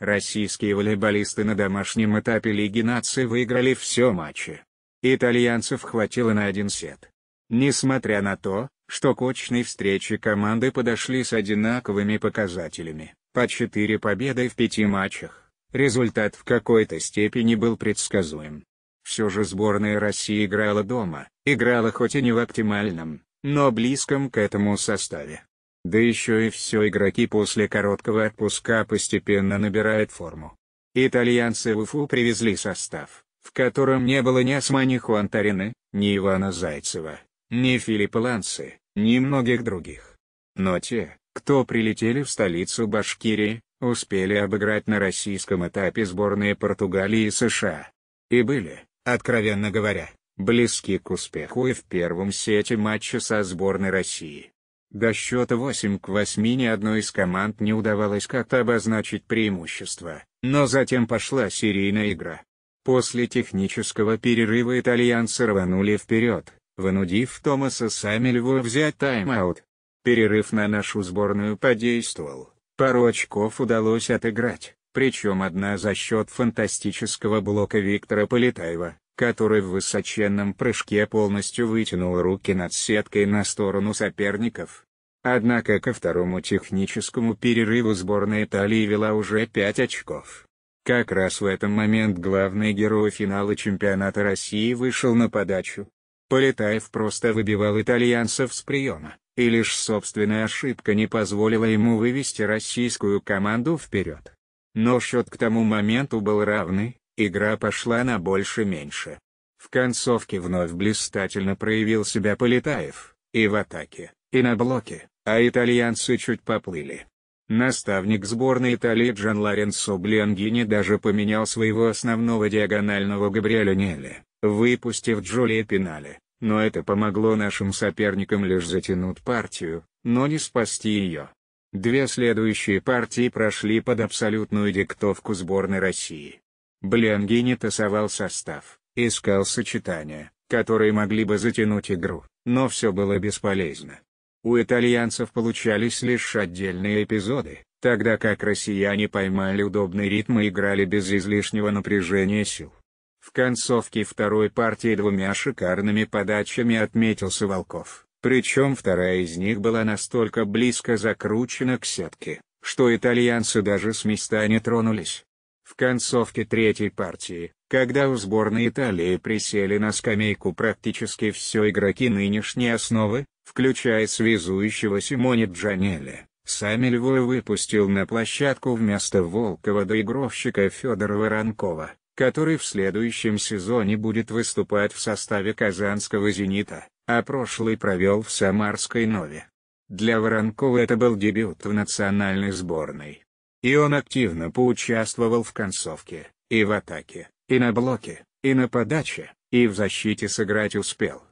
Российские волейболисты на домашнем этапе Лиги наций выиграли все матчи. Итальянцев хватило на один сет. Несмотря на то, что к очной встрече команды подошли с одинаковыми показателями, по 4 победы в 5 матчах, результат в какой-то степени был предсказуем. Все же сборная России играла дома, играла хоть и не в оптимальном, но близком к этому составе. Да еще и все игроки после короткого отпуска постепенно набирают форму. Итальянцы в Уфу привезли состав, в котором не было ни Османи Хуантарины, ни Ивана Зайцева, ни Филиппа Ланцы, ни многих других. Но те, кто прилетели в столицу Башкирии, успели обыграть на российском этапе сборные Португалии и США. И были, откровенно говоря, близки к успеху и в первом сете матча со сборной России. До счета 8 к 8 ни одной из команд не удавалось как-то обозначить преимущество, но затем пошла серийная игра. После технического перерыва итальянцы рванули вперед, вынудив Томаса Самильву взять тайм-аут. Перерыв на нашу сборную подействовал, пару очков удалось отыграть, причем одна за счет фантастического блока Виктора Полетаева, который в высоченном прыжке полностью вытянул руки над сеткой на сторону соперников. Однако ко второму техническому перерыву сборная Италии вела уже 5 очков. Как раз в этот момент главный герой финала чемпионата России вышел на подачу. Полетаев просто выбивал итальянцев с приема, и лишь собственная ошибка не позволила ему вывести российскую команду вперед. Но счет к тому моменту был равный, Игра пошла на больше-меньше. В концовке вновь блистательно проявил себя Полетаев, и в атаке, и на блоке, а итальянцы чуть поплыли. Наставник сборной Италии Джан Лоренцо Блиангини даже поменял своего основного диагонального Габриэля Нелли, выпустив Джулия Пинале, но это помогло нашим соперникам лишь затянуть партию, но не спасти ее. Две следующие партии прошли под абсолютную диктовку сборной России. Блиангини тасовал состав, искал сочетания, которые могли бы затянуть игру, но все было бесполезно. У итальянцев получались лишь отдельные эпизоды, тогда как россияне поймали удобный ритм и играли без излишнего напряжения сил. В концовке второй партии двумя шикарными подачами отметился Волков, причем вторая из них была настолько близко закручена к сетке, что итальянцы даже с места не тронулись. В концовке третьей партии, когда у сборной Италии присели на скамейку практически все игроки нынешней основы, включая связующего Симоне Джанелли, сами Львов выпустил на площадку вместо Волкова доигровщика Федора Воронкова, который в следующем сезоне будет выступать в составе казанского «Зенита», а прошлый провел в Самарской «Нове». Для Воронкова это был дебют в национальной сборной. И он активно поучаствовал в концовке, и в атаке, и на блоке, и на подаче, и в защите сыграть успел.